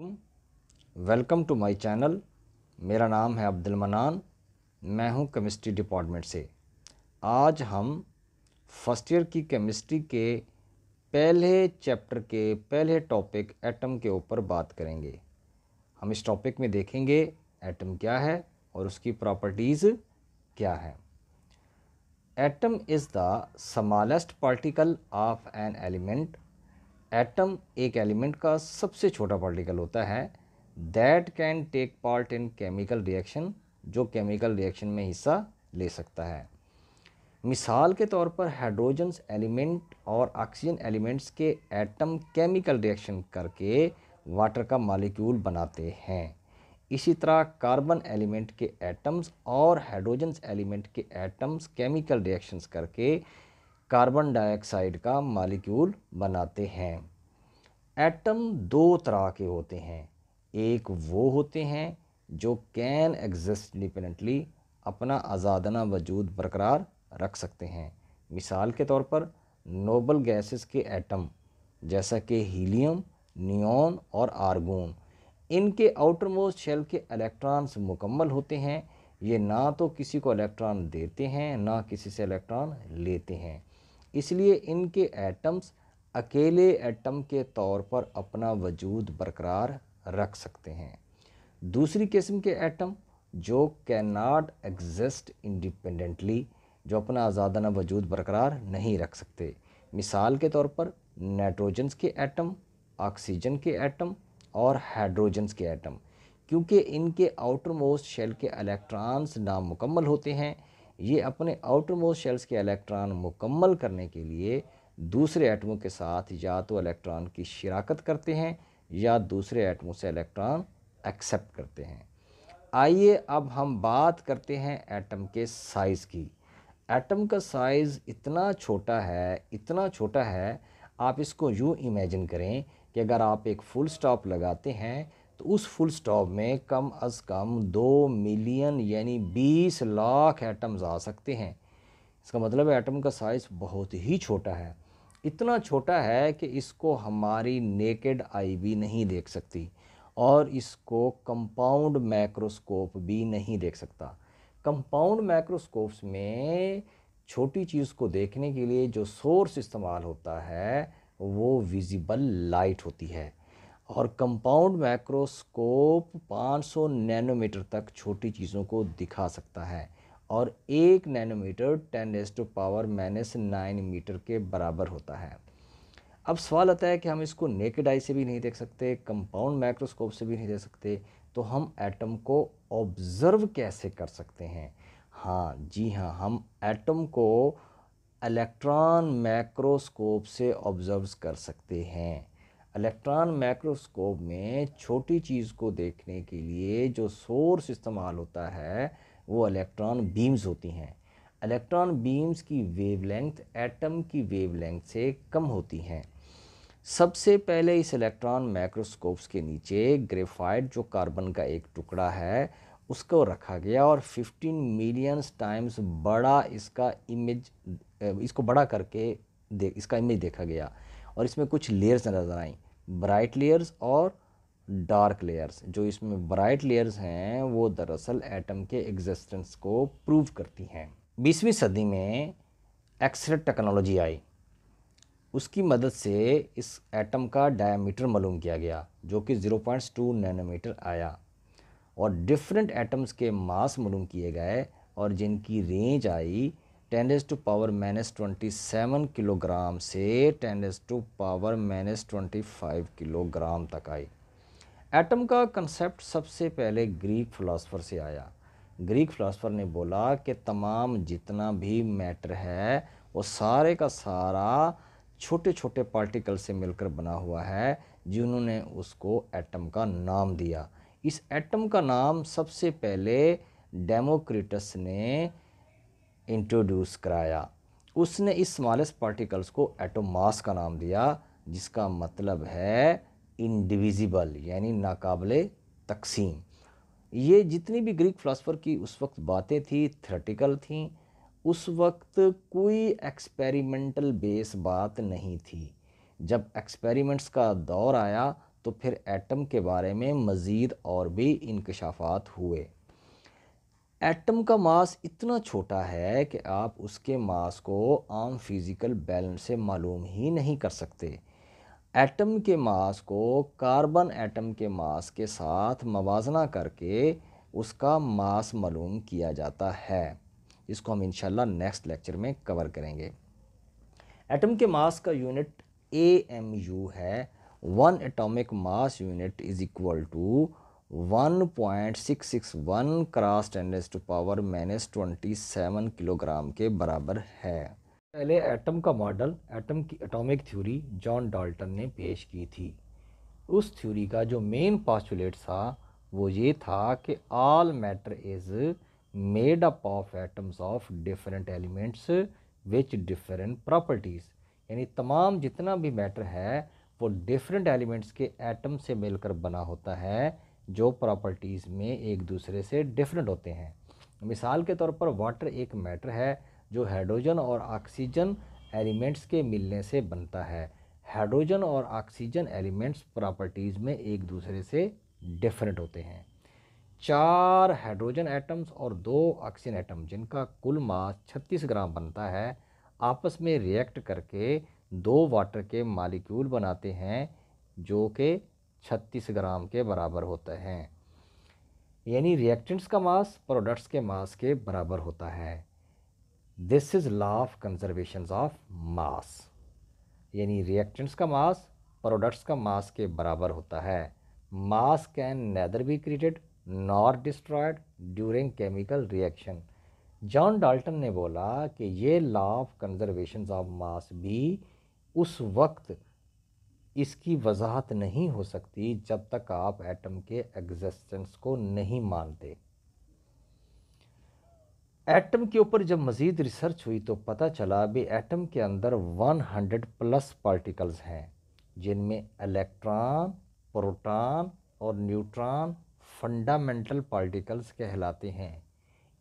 welcome to my channel मेरा नाम है अब्दुल मनान मैं हूं केमिस्ट्री डिपार्टमेंट से आज हम फर्स्ट ईयर की केमिस्ट्री के पहले चैप्टर के पहले टॉपिक एटम के ऊपर बात करेंगे हम इस टॉपिक में देखेंगे एटम क्या है और उसकी प्रॉपर्टीज़ क्या है atom is the smallest particle of an element atom एक एलिमेंट का सबसे छोटा पार्टिकल होता है that can take part in chemical reaction जो केमिकल रिएक्शन में हिस्सा ले सकता है मिसाल के तौर पर हाइड्रोजन्स एलिमेंट और ऑक्सीजन एलिमेंट्स के एटम केमिकल रिएक्शन करके वाटर का मालिक्यूल बनाते हैं इसी तरह कार्बन एलिमेंट के एटम्स और हाइड्रोजन्स एलिमेंट के एटम्स केमिकल रिएक्शंस करके कार्बन डाइऑक्साइड का मालिक्यूल बनाते हैं एटम दो तरह के होते हैं एक वो होते हैं जो कैन एग्जिस्ट इंडिपेंडेंटली अपना आज़ादाना वजूद बरकरार रख सकते हैं मिसाल के तौर पर नोबल गैसेस के एटम जैसा कि हीलियम नियॉन और आर्गोन इनके आउटर मोस्ट शेल के इलेक्ट्रॉन्स मुकम्मल होते हैं ये ना तो किसी को इलेक्ट्रॉन देते हैं ना किसी से इलेक्ट्रॉन लेते हैं इसलिए इनके एटम्स अकेले एटम के तौर पर अपना वजूद बरकरार रख सकते हैं दूसरी किस्म के एटम जो नाट एग्जिस्ट इंडिपेंडेंटली जो अपना आज़ादाना वजूद बरकरार नहीं रख सकते मिसाल के तौर पर नाइट्रोजन्स के एटम ऑक्सीजन के एटम और हाइड्रोजन्स के एटम क्योंकि इनके आउटर मोस्ट शेल के इलेक्ट्रॉन्स नामुकम्मल होते हैं ये अपने आउटर मोस्ट शेल्स के इलेक्ट्रॉन मुकम्मल करने के लिए दूसरे एटमों के साथ या तो इलेक्ट्रॉन की शिराकत करते हैं या दूसरे एटमों से इलेक्ट्रॉन एक्सेप्ट करते हैं आइए अब हम बात करते हैं एटम के साइज़ की एटम का साइज़ इतना छोटा है इतना छोटा है आप इसको यूँ इमेजिन करें कि अगर आप एक फुल स्टॉप लगाते हैं तो उस फुल स्टॉप में कम अज़ कम दो मिलियन यानी बीस लाख एटम्स आ सकते हैं इसका मतलब एटम का साइज़ बहुत ही छोटा है इतना छोटा है कि इसको हमारी नेकेड आई भी नहीं देख सकती और इसको कंपाउंड माइक्रोस्कोप भी नहीं देख सकता कंपाउंड माइक्रोस्कोप्स में छोटी चीज़ को देखने के लिए जो सोर्स इस्तेमाल होता है वो विजिबल लाइट होती है और कंपाउंड माइक्रोस्कोप 500 नैनोमीटर तक छोटी चीज़ों को दिखा सकता है और एक nanometre ten is to power minus nine metre के बराबर होता है अब सवाल आता है कि हम इसको नेकेड आई से भी नहीं देख सकते कंपाउंड माइक्रोस्कोप से भी नहीं देख सकते तो हम एटम को ऑब्ज़र्व कैसे कर सकते हैं हाँ जी हाँ हम एटम को इलेक्ट्रॉन माइक्रोस्कोप से ऑब्ज़र्व कर सकते हैं इलेक्ट्रॉन माइक्रोस्कोप में छोटी चीज़ को देखने के लिए जो सोर्स इस्तेमाल होता है वो इलेक्ट्रॉन बीम्स होती हैं इलेक्ट्रॉन बीम्स की वेवलेंथ एटम की वेवलेंथ से कम होती हैं सबसे पहले इस इलेक्ट्रॉन माइक्रोस्कोप्स के नीचे ग्रेफाइट जो कार्बन का एक टुकड़ा है उसको रखा गया और 15 मिलियंस टाइम्स बड़ा इसका इमेज इसको बड़ा करके दे इसका इमेज देखा गया और इसमें कुछ लेयर्स नज़र आई ब्राइट लेयर्स और डार्क लेयर्स जो इसमें ब्राइट लेयर्स हैं वो दरअसल एटम के एग्जिस्टेंस को प्रूव करती हैं बीसवीं सदी में एक्सरे टेक्नोलॉजी आई उसकी मदद से इस एटम का डायमीटर मालूम किया गया जो कि 0.2 नैनोमीटर आया और डिफरेंट एटम्स के मास मालूम किए गए और जिनकी रेंज आई ten to power minus twenty seven kilogram से ten to power minus twenty five kilogram तक आई एटम का कंसेप्ट सबसे पहले ग्रीक फ़िलासफ़र से आया ग्रीक फ़िलासफ़र ने बोला कि तमाम जितना भी मैटर है वो सारे का सारा छोटे छोटे पार्टिकल से मिलकर बना हुआ है जिन्होंने उसको एटम का नाम दिया इस एटम का नाम सबसे पहले डेमोक्रेटस ने इंट्रोड्यूस कराया उसने इस स्मॉलेस्ट पार्टिकल्स को एटम मास का नाम दिया जिसका मतलब है इंडिविजिबल यानी नाकबले तकसीम ये जितनी भी ग्रीक फ़िलासफ़र की उस वक्त बातें थी थ्रेटिकल थी उस वक्त कोई एक्सपेरिमेंटल बेस बात नहीं थी जब एक्सपेरिमेंट्स का दौर आया तो फिर एटम के बारे में मज़ीद और भी इनकशाफ़ात हुए एटम का मास इतना छोटा है कि आप उसके मास को आम फिज़िकल बैलेंस से मालूम ही नहीं कर सकते एटम के मास को कार्बन एटम के मास के साथ मवाजना करके उसका मास मालूम किया जाता है इसको हम इंशाल्लाह नेक्स्ट लेक्चर में कवर करेंगे एटम के मास का यूनिट ए एम यू है one atomic mass unit is equal to 1.661 cross ten is to power minus twenty seven kilogram के बराबर है पहले एटम का मॉडल एटम की एटॉमिक थ्योरी जॉन डाल्टन ने पेश की थी उस थ्योरी का जो मेन पॉस्टुलेट था वो ये था कि all matter is made up of atoms of different elements which different properties यानी तमाम जितना भी मैटर है वो डिफरेंट एलिमेंट्स के एटम से मिलकर बना होता है जो प्रॉपर्टीज़ में एक दूसरे से डिफरेंट होते हैं मिसाल के तौर पर वाटर एक मैटर है जो हाइड्रोजन और ऑक्सीजन एलिमेंट्स के मिलने से बनता है हाइड्रोजन और ऑक्सीजन एलिमेंट्स प्रॉपर्टीज़ में एक दूसरे से डिफरेंट होते हैं चार हाइड्रोजन एटम्स और दो ऑक्सीजन एटम जिनका कुल मास 36 ग्राम बनता है आपस में रिएक्ट करके दो वाटर के मालिक्यूल बनाते हैं जो कि छत्तीस ग्राम के बराबर होते हैं यानी रिएक्टेंट्स का मास प्रोडक्ट्स के मास के बराबर होता है this is law of conservation of mass यानी रिएक्टेंट्स का मास प्रोडक्ट्स का मास के बराबर होता है mass can neither be created nor destroyed during chemical reaction John Dalton ने बोला कि ये law of conservation of mass भी उस वक्त इसकी वजाहत नहीं हो सकती जब तक आप एटम के एग्जिस्टेंस को नहीं मानते एटम के ऊपर जब मज़ीद रिसर्च हुई तो पता चला भी एटम के अंदर 100 प्लस पार्टिकल्स हैं जिनमें इलेक्ट्रॉन प्रोटॉन और न्यूट्रॉन फंडामेंटल पार्टिकल्स कहलाते हैं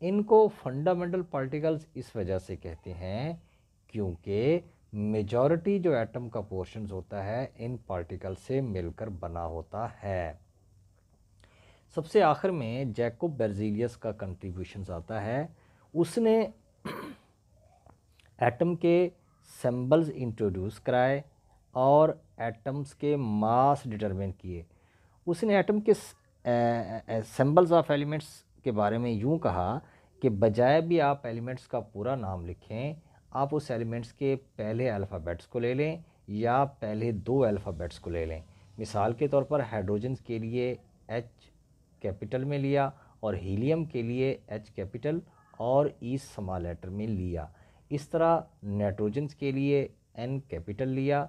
इनको फंडामेंटल पार्टिकल्स इस वजह से कहते हैं क्योंकि मेजॉरिटी जो एटम का पोर्शन होता है इन पार्टिकल से मिलकर बना होता है सबसे आखिर में जैकोब बर्जीलियस का कंट्रीब्यूशन आता है उसने एटम के सिंबल्स इंट्रोड्यूस कराए और एटम्स के मास डिटरमिन किए उसने एटम के सिंबल्स ऑफ एलिमेंट्स के बारे में यूँ कहा कि बजाय भी आप एलिमेंट्स का पूरा नाम लिखें आप उस एलिमेंट्स के पहले अल्फ़ाबेट्स को ले लें या पहले दो अल्फ़ाबेट्स को ले लें मिसाल के तौर पर हाइड्रोजन्स के लिए एच कैपिटल में लिया और हीलियम के लिए एच कैपिटल और ई समा लेटर में लिया इस तरह नाइट्रोजन्स के लिए एन कैपिटल लिया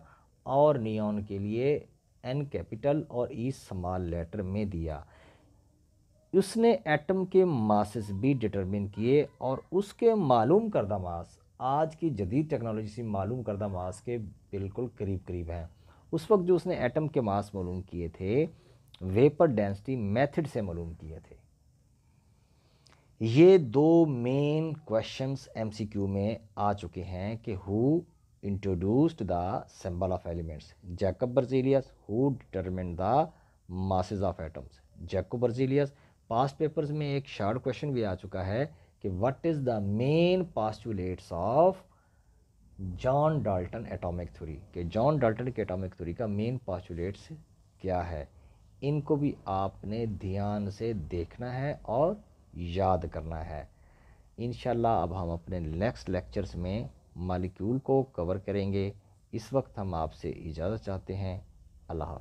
और नियॉन के लिए एन कैपिटल और ई समाल लेटर में दिया उसने एटम के मासेस भी डिटरमिन किए और उसके मालूम करदा मास आज की जदीद टेक्नोलॉजी से मालूम करदा मास के बिल्कुल करीब करीब हैं उस वक्त जो उसने एटम के मास मालूम किए थे वेपर डेंसिटी मेथड से मालूम किए थे ये दो मेन क्वेश्चंस एमसीक्यू में आ चुके हैं कि who introduced the symbol of elements Jacob Berzelius who determine the masses of atoms Jacob Berzelius past papers में एक शार्ट क्वेश्चन भी आ चुका है कि what is the main postulates of John Dalton atomic theory कि जॉन डाल्टन की atomic theory का मेन पास्टूलेट्स क्या है इनको भी आपने ध्यान से देखना है और याद करना है इन अब हम अपने नेक्स्ट लेक्चर्स में मालिक्यूल को कवर करेंगे इस वक्त हम आपसे इजाज़त चाहते हैं अल्लाह